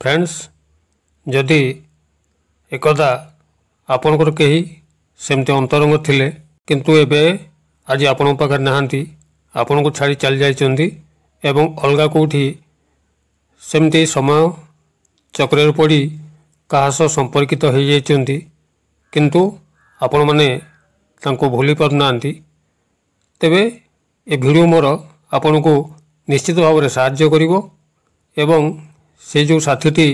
friends ଯଦି ଏକଦା ଆପଣଙ୍କର କେହି ସେମିତି ଅନ୍ତରଙ୍ଗ ଥିଲେ କିନ୍ତୁ ଏବେ ଆଜି ଆପଣଙ୍କ ପାଖରେ ନାହାନ୍ତି ଆପଣଙ୍କୁ ଛାଡ଼ି ଚାଲି ଯାଇଛନ୍ତି ଏବଂ ଅଲଗା କେଉଁଠି ସେମିତି ସମୟ ଚକ୍ରରେ ପଡ଼ି କାହା ସହ ସମ୍ପର୍କିତ ହୋଇଯାଇଛନ୍ତି କିନ୍ତୁ ଆପଣମାନେ ତାଙ୍କୁ ଭୁଲି ପାରୁନାହାନ୍ତି ତେବେ ଏ ଭିଡ଼ିଓ ମୋର ଆପଣଙ୍କୁ ନିଶ୍ଚିତ ଭାବରେ ସାହାଯ୍ୟ କରିବ ଏବଂ ସେ ଯେଉଁ ସାଥିଟି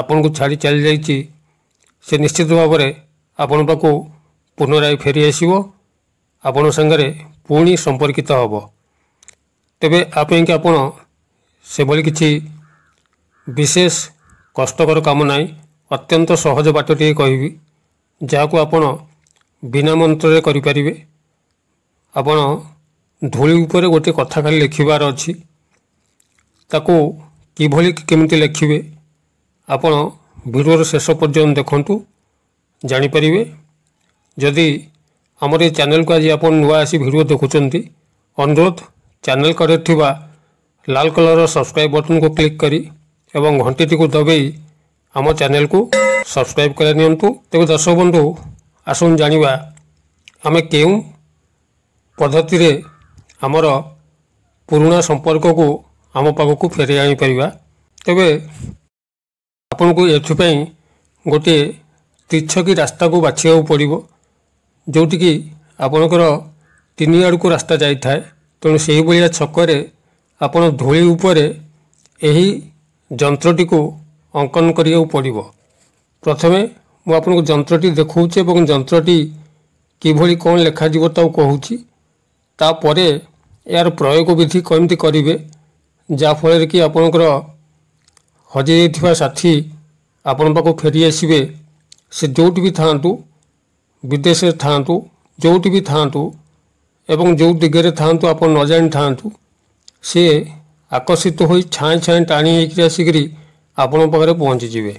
ଆପଣଙ୍କୁ ଛାଡ଼ି ଚାଲିଯାଇଛି ସେ ନିଶ୍ଚିତ ଭାବରେ ଆପଣଙ୍କ ପାଖକୁ ପୁନରାୟ ଫେରି ଆସିବ ଆପଣଙ୍କ ସାଙ୍ଗରେ ପୁଣି ସମ୍ପର୍କିତ ହେବ ତେବେ ଆ ପାଇଁକି ଆପଣ ସେଭଳି କିଛି ବିଶେଷ କଷ୍ଟକର କାମ ନାହିଁ ଅତ୍ୟନ୍ତ ସହଜ ବାଟଟିଏ କହିବି ଯାହାକୁ ଆପଣ ବିନା ମନ୍ତ୍ରରେ କରିପାରିବେ ଆପଣ ଧୂଳି ଉପରେ ଗୋଟିଏ କଥା ଖାଲି ଲେଖିବାର ଅଛି ତାକୁ কিভাবে কেমিতি লেখিবে ଆପଣ ଭିଡ଼ିଓର ଶେଷ ପର୍ଯ୍ୟନ୍ତ ଦେଖନ୍ତୁ ଜାଣିପାରିବେ ଯଦି ଆମର ଏ ଚ୍ୟାନେଲକୁ ଆଜି ଆପଣ ନୂଆ ଆସି ଭିଡ଼ିଓ ଦେଖୁଛନ୍ତି ଅନୁରୋଧ ଚ୍ୟାନେଲ କରେ ଥିବା ଲାଲ କଲରର ସବସ୍କ୍ରାଇବ୍ ବଟନକୁ କ୍ଲିକ୍ କରି ଏବଂ ଘଣ୍ଟିଟିକୁ ଦବେଇ ଆମ ଚ୍ୟାନେଲକୁ ସବସ୍କ୍ରାଇବ୍ କରି ନିଅନ୍ତୁ ତେବେ ଦର୍ଶକ ବନ୍ଧୁ ଆସନ୍ତୁ ଜାଣିବା ଆମେ କେଉଁ ପଦ୍ଧତିରେ ଆମର ପୁରୁଣା ସମ୍ପର୍କକୁ ଆମ ପାଖକୁ ଫେରାଇ ଆଣିପାରିବା ତେବେ ଆପଣଙ୍କୁ ଏଥିପାଇଁ ଗୋଟିଏ ତୀର୍ଛକି ରାସ୍ତାକୁ ବାଛିବାକୁ ପଡ଼ିବ ଯେଉଁଠିକି ଆପଣଙ୍କର ତିନି ଆଡ଼କୁ ରାସ୍ତା ଯାଇଥାଏ ତେଣୁ ସେହିଭଳିଆ ଛକରେ ଆପଣ ଧୂଳି ଉପରେ ଏହି ଯନ୍ତ୍ରଟିକୁ ଅଙ୍କନ କରିବାକୁ ପଡ଼ିବ ପ୍ରଥମେ ମୁଁ ଆପଣଙ୍କୁ ଯନ୍ତ୍ରଟି ଦେଖାଉଛି ଏବଂ ଯନ୍ତ୍ରଟି କିଭଳି କ'ଣ ଲେଖାଯିବ ତାକୁ କହୁଛି ତାପରେ ଏହାର ପ୍ରୟୋଗ ବିଧି କେମିତି କରିବେ ଯାହାଫଳରେ କି ଆପଣଙ୍କର ହଜିଯାଇଥିବା ସାଥୀ ଆପଣଙ୍କ ପାଖକୁ ଫେରି ଆସିବେ ସେ ଯେଉଁଠି ବି ଥାଆନ୍ତୁ ବିଦେଶରେ ଥାଆନ୍ତୁ ଯେଉଁଠି ବି ଥାଆନ୍ତୁ ଏବଂ ଯେଉଁ ଦିଗରେ ଥାଆନ୍ତୁ ଆପଣ ନ ଜାଣିଥାନ୍ତୁ ସିଏ ଆକର୍ଷିତ ହୋଇ ଛାଏଁ ଛାଏଁ ଟାଣି ହେଇକରି ଆସିକରି ଆପଣଙ୍କ ପାଖରେ ପହଞ୍ଚିଯିବେ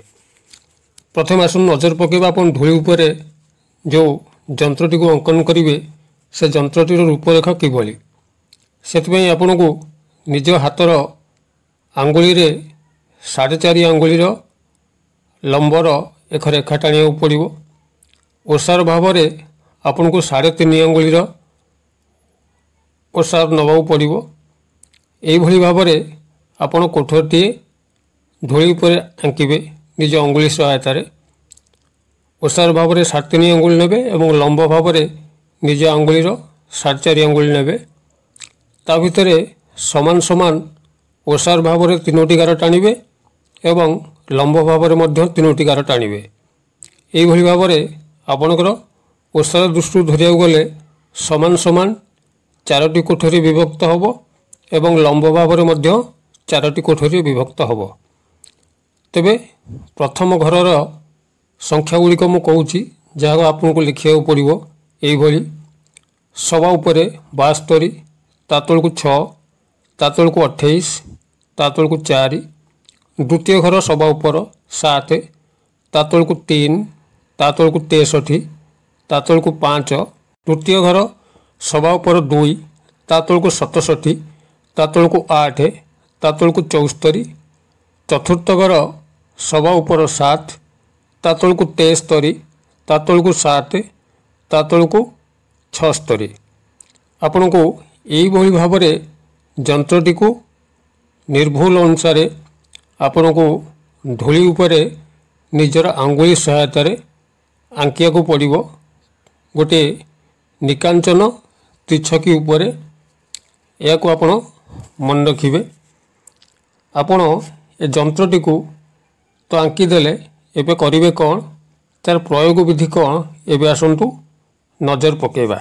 ପ୍ରଥମେ ଆସନ୍ତୁ ନଜର ପକାଇବା ଆପଣ ଧୂଳି ଉପରେ ଯେଉଁ ଯନ୍ତ୍ରଟିକୁ ଅଙ୍କନ କରିବେ ସେ ଯନ୍ତ୍ରଟିର ରୂପରେଖ କିଭଳି ସେଥିପାଇଁ ଆପଣଙ୍କୁ ନିଜ ହାତର ଆଙ୍ଗୁଳିରେ ସାଢ଼େ ଚାରି ଆଙ୍ଗୁଳିର ଲମ୍ବର ଏକ ରେଖା ଟାଣିବାକୁ ପଡ଼ିବ ଓଷାର ଭାବରେ ଆପଣଙ୍କୁ ସାଢ଼େ ତିନି ଆଙ୍ଗୁଳିର ଓସାର ନେବାକୁ ପଡ଼ିବ ଏହିଭଳି ଭାବରେ ଆପଣ କୋଠରଟିଏ ଧୂଳି ଉପରେ ଆଙ୍କିବେ ନିଜ ଅଙ୍ଗୁଳି ସହାୟତାରେ ଓଷାର ଭାବରେ ସାଢ଼େ ତିନି ଅଙ୍ଗୁଳି ନେବେ ଏବଂ ଲମ୍ବ ଭାବରେ ନିଜ ଆଙ୍ଗୁଳିର ସାଢ଼େ ଚାରି ଆଙ୍ଗୁଳି ନେବେ ତା ଭିତରେ ସମାନ ସମାନ ଓସାର ଭାବରେ ତିନୋଟି ଗାର ଟାଣିବେ ଏବଂ ଲମ୍ବ ଭାବରେ ମଧ୍ୟ ତିନୋଟି ଗାର ଟାଣିବେ ଏହିଭଳି ଭାବରେ ଆପଣଙ୍କର ଓସାର ଦୃଷ୍ଟିରୁ ଧରିବାକୁ ଗଲେ ସମାନ ସମାନ ଚାରୋଟି କୋଠରୀ ବିଭକ୍ତ ହେବ ଏବଂ ଲମ୍ବ ଭାବରେ ମଧ୍ୟ ଚାରୋଟି କୋଠରୀ ବିଭକ୍ତ ହେବ ତେବେ ପ୍ରଥମ ଘରର ସଂଖ୍ୟାଗୁଡ଼ିକ ମୁଁ କହୁଛି ଯାହାକୁ ଆପଣଙ୍କୁ ଲେଖିବାକୁ ପଡ଼ିବ ଏହିଭଳି ସଭା ଉପରେ ବାସ୍ତରୀ ତା ତଳକୁ ଛଅ ତା ତଳକୁ ଅଠେଇଶ ତା ତଳକୁ ଚାରି ଦ୍ୱିତୀୟ ଘର ସଭା ଉପର ସାତ ତା ତଳକୁ ତିନି ତା ତଳକୁ ତେଷଠି ତା ତଳକୁ ପାଞ୍ଚ ତୃତୀୟ ଘର ସଭା ଉପର ଦୁଇ ତା ତଳକୁ ସତଷଠି ତା ତଳକୁ ଆଠ ତା ତଳକୁ ଚଉସ୍ତରୀ ଚତୁର୍ଥ ଘର ସଭା ଉପର ସାତ ତା ତଳକୁ ତେସ୍ତରୀ ତା ତଳକୁ ସାତ ତା ତଳକୁ ଛଅସ୍ତରୀ ଆପଣଙ୍କୁ ଏଇଭଳି ଭାବରେ ଯନ୍ତ୍ରଟିକୁ ନିର୍ଭୁଲ ଅନୁସାରେ ଆପଣଙ୍କୁ ଢୋଳି ଉପରେ ନିଜର ଆଙ୍ଗୁଳି ସହାୟତାରେ ଆଙ୍କିବାକୁ ପଡ଼ିବ ଗୋଟିଏ ନିକାଞ୍ଚନ ତିଛକି ଉପରେ ଏହାକୁ ଆପଣ ମନେ ରଖିବେ ଆପଣ ଏ ଯନ୍ତ୍ରଟିକୁ ତ ଆଙ୍କିଦେଲେ ଏବେ କରିବେ କ'ଣ ତା'ର ପ୍ରୟୋଗ ବିଧି କ'ଣ ଏବେ ଆସନ୍ତୁ ନଜର ପକାଇବା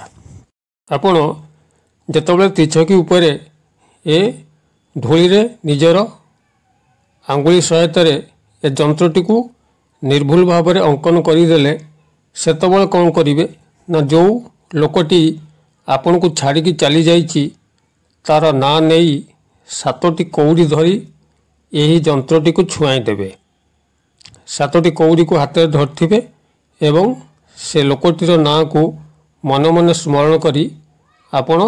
ଆପଣ ଯେତେବେଳେ ତିଛକି ଉପରେ ଏ ଧୂଳିରେ ନିଜର ଆଙ୍ଗୁଳି ସହାୟତାରେ ଏ ଯନ୍ତ୍ରଟିକୁ ନିର୍ଭୁଲ ଭାବରେ ଅଙ୍କନ କରିଦେଲେ ସେତେବେଳେ କ'ଣ କରିବେ ନା ଯେଉଁ ଲୋକଟି ଆପଣଙ୍କୁ ଛାଡ଼ିକି ଚାଲିଯାଇଛି ତା'ର ନାଁ ନେଇ ସାତଟି କଉଡ଼ି ଧରି ଏହି ଯନ୍ତ୍ରଟିକୁ ଛୁଆଁଇ ଦେବେ ସାତଟି କଉଡ଼ିକୁ ହାତରେ ଧରିଥିବେ ଏବଂ ସେ ଲୋକଟିର ନାଁକୁ ମନେ ମନେ ସ୍ମରଣ କରି ଆପଣ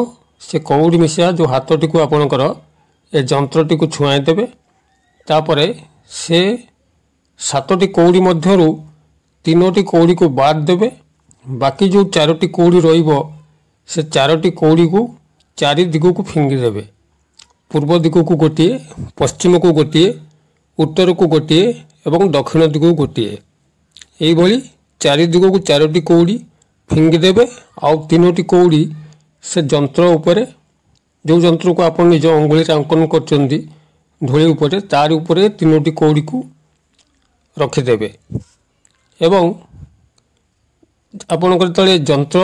ସେ କଉଡ଼ି ମିଶା ଯେଉଁ ହାତଟିକୁ ଆପଣଙ୍କର ଏ ଯନ୍ତ୍ରଟିକୁ ଛୁଆଁଇ ଦେବେ ତାପରେ ସେ ସାତଟି କଉଡ଼ି ମଧ୍ୟରୁ ତିନୋଟି କଉଡ଼ିକୁ ବାଦ୍ ଦେବେ ବାକି ଯେଉଁ ଚାରୋଟି କଉଡ଼ି ରହିବ ସେ ଚାରୋଟି କଉଡ଼ିକୁ ଚାରି ଦିଗକୁ ଫିଙ୍ଗିଦେବେ ପୂର୍ବ ଦିଗକୁ ଗୋଟିଏ ପଶ୍ଚିମକୁ ଗୋଟିଏ ଉତ୍ତରକୁ ଗୋଟିଏ ଏବଂ ଦକ୍ଷିଣ ଦିଗକୁ ଗୋଟିଏ ଏଇଭଳି ଚାରି ଦିଗକୁ ଚାରୋଟି କଉଡ଼ି ଫିଙ୍ଗିଦେବେ ଆଉ ତିନୋଟି କଉଡ଼ି ସେ ଯନ୍ତ୍ର ଉପରେ ଯେଉଁ ଯନ୍ତ୍ରକୁ ଆପଣ ନିଜ ଅଙ୍ଗୁଳିରେ ଅଙ୍କନ କରିଛନ୍ତି ଧୂଳି ଉପରେ ତାର ଉପରେ ତିନୋଟି କୋଡ଼ିକୁ ରଖିଦେବେ ଏବଂ ଆପଣଙ୍କର ଯେତେବେଳେ ଯନ୍ତ୍ର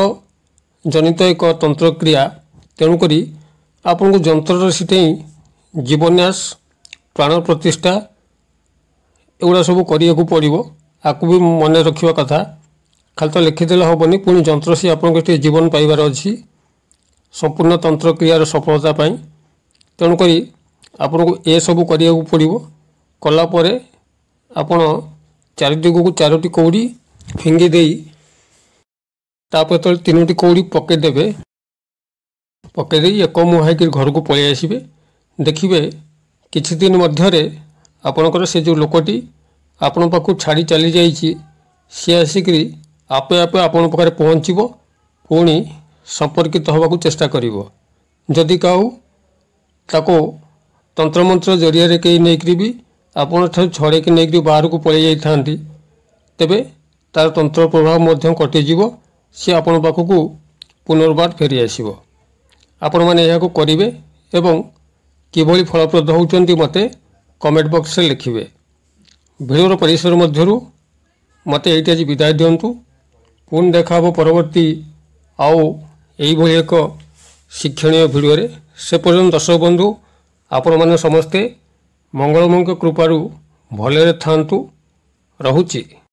ଜନିତ ଏକ ତନ୍ତ୍ରକ୍ରିୟା ତେଣୁକରି ଆପଣଙ୍କୁ ଯନ୍ତ୍ରର ସେଠି ଜୀବନ୍ୟାସ ପ୍ରାଣ ପ୍ରତିଷ୍ଠା ଏଗୁଡ଼ା ସବୁ କରିବାକୁ ପଡ଼ିବ ଆକୁ ବି ମନେ ରଖିବା କଥା ଖାଲି ତ ଲେଖିଦେଲେ ହେବନି ପୁଣି ଯନ୍ତ୍ର ସେ ଆପଣଙ୍କ ଟିକେ ଜୀବନ ପାଇବାର ଅଛି ସମ୍ପୂର୍ଣ୍ଣ ତନ୍ତ୍ରକ୍ରିୟାର ସଫଳତା ପାଇଁ ତେଣୁକରି ଆପଣଙ୍କୁ ଏସବୁ କରିବାକୁ ପଡ଼ିବ କଲାପରେ ଆପଣ ଚାରିଦିଗକୁ ଚାରୋଟି କଉଡ଼ି ଫିଙ୍ଗି ଦେଇ ତାପରେ ତଳେ ତିନୋଟି କଉଡ଼ି ପକେଇ ଦେବେ ପକେଇ ଦେଇ ଏକ ମୁହଁ ହୋଇକରି ଘରକୁ ପଳେଇ ଆସିବେ ଦେଖିବେ କିଛି ଦିନ ମଧ୍ୟରେ ଆପଣଙ୍କର ସେ ଯେଉଁ ଲୋକଟି ଆପଣଙ୍କ ପାଖକୁ ଛାଡ଼ି ଚାଲିଯାଇଛି ସିଏ ଆସିକରି ଆପେ ଆପେ ଆପଣଙ୍କ ପାଖରେ ପହଞ୍ଚିବ ପୁଣି ସମ୍ପର୍କିତ ହେବାକୁ ଚେଷ୍ଟା କରିବ ଯଦି କାହୁ ତାକୁ ତନ୍ତ୍ରମନ୍ତ୍ର ଜରିଆରେ କେହି ନେଇକରି ବି ଆପଣଙ୍କଠାରୁ ଛଡ଼େଇକି ନେଇକରି ବାହାରକୁ ପଳାଇ ଯାଇଥାନ୍ତି ତେବେ ତା'ର ତନ୍ତ୍ର ପ୍ରଭାବ ମଧ୍ୟ କଟିଯିବ ସେ ଆପଣଙ୍କ ପାଖକୁ ପୁନର୍ବାର ଫେରିଆସିବ ଆପଣମାନେ ଏହାକୁ କରିବେ ଏବଂ କିଭଳି ଫଳପ୍ରଦ ହେଉଛନ୍ତି ମୋତେ କମେଣ୍ଟ ବକ୍ସରେ ଲେଖିବେ ଭିଡ଼ର ପରିସର ମଧ୍ୟରୁ ମୋତେ ଏଇଠି ଆଜି ବିଦାୟ ଦିଅନ୍ତୁ ପୁଣି ଦେଖା ହେବ ପରବର୍ତ୍ତୀ ଆଉ ଏହିଭଳି ଏକ ଶିକ୍ଷଣୀୟ ଭିଡ଼ିଓରେ ସେ ପର୍ଯ୍ୟନ୍ତ ଦର୍ଶକ ବନ୍ଧୁ ଆପଣମାନେ ସମସ୍ତେ ମଙ୍ଗଳମୟଙ୍କ କୃପାରୁ ଭଲରେ ଥାଆନ୍ତୁ ରହୁଛି